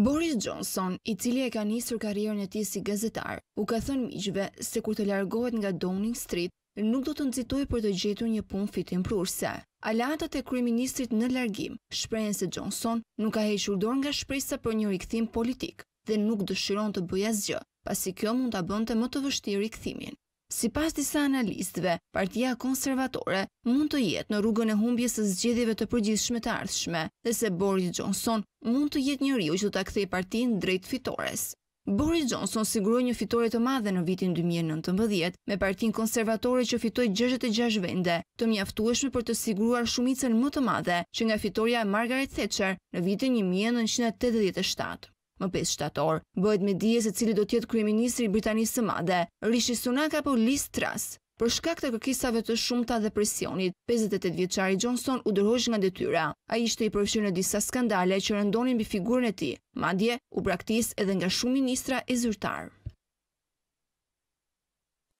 Boris Johnson, i cili e ka njësër karierën e ti si gazetar, u ka thënë miqve se kur të largohet nga Downing Street, nuk do të nëzitoj për të gjetur një pun fitim prurse. Alatët e kryministrit në largim, shprejnë se Johnson nuk ka hejshur dorë nga shprejsa për një rikëthim politik dhe nuk dëshiron të bëja zgjë, pasi kjo mund të bënte të më të vështirë rikëthimin. Si pas disa analistve, partia konservatore mund të jetë në rrugën e humbjes së zgjedeve të përgjithshme të ardhshme, dhe se Boris Johnson mund të jetë një riu që të akthej partin drejt fitores. Boris Johnson siguroj një fitore të madhe në vitin 2019 me partin konservatore që fitoj 66 vende, të mjaftueshme për të siguruar shumicën më të madhe që nga fitoria e Margaret Thatcher në vitin 1987 më 5 shtator. Bëhet me dije se cili do tjetë kryeministri i Britanisë së madhe, Rishi Sunak apo Liz Truss. Për shkak të kërkesave të shumta dhe presionit, 58 vjeçari Johnson u dërhoq nga detyra. Ai ishte i përfshirë në disa skandale që rëndonin mbi figurën e tij, madje u braktis edhe nga shumë ministra e zyrtarë.